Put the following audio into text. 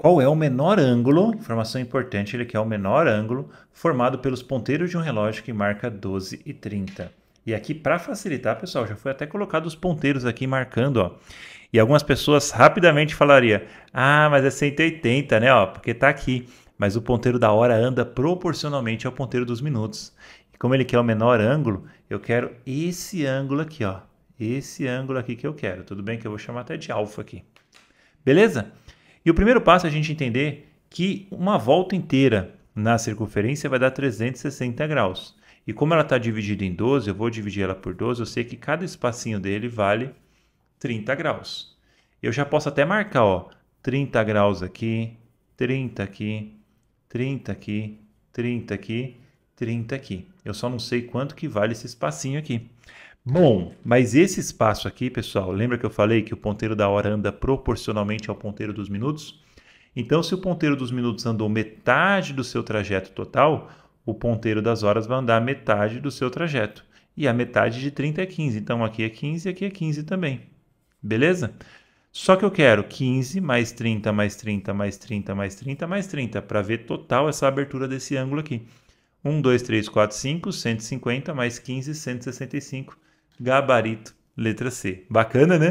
qual é o menor ângulo, informação importante, ele quer o menor ângulo formado pelos ponteiros de um relógio que marca 12 e 30. E aqui, para facilitar, pessoal, já foi até colocado os ponteiros aqui marcando, ó. E algumas pessoas rapidamente falaria: "Ah, mas é 180, né, ó, porque tá aqui". Mas o ponteiro da hora anda proporcionalmente ao ponteiro dos minutos. E como ele quer o menor ângulo, eu quero esse ângulo aqui, ó. Esse ângulo aqui que eu quero. Tudo bem que eu vou chamar até de alfa aqui. Beleza? E o primeiro passo é a gente entender que uma volta inteira na circunferência vai dar 360 graus. E como ela está dividida em 12, eu vou dividir ela por 12, eu sei que cada espacinho dele vale 30 graus. Eu já posso até marcar, ó, 30 graus aqui, 30 aqui, 30 aqui, 30 aqui, 30 aqui. Eu só não sei quanto que vale esse espacinho aqui. Bom, mas esse espaço aqui, pessoal, lembra que eu falei que o ponteiro da hora anda proporcionalmente ao ponteiro dos minutos? Então, se o ponteiro dos minutos andou metade do seu trajeto total, o ponteiro das horas vai andar metade do seu trajeto. E a metade de 30 é 15. Então, aqui é 15 e aqui é 15 também. Beleza? Só que eu quero 15 mais 30 mais 30 mais 30 mais 30 mais 30 para ver total essa abertura desse ângulo aqui. 1, 2, 3, 4, 5, 150 mais 15, 165 gabarito, letra C. Bacana, né?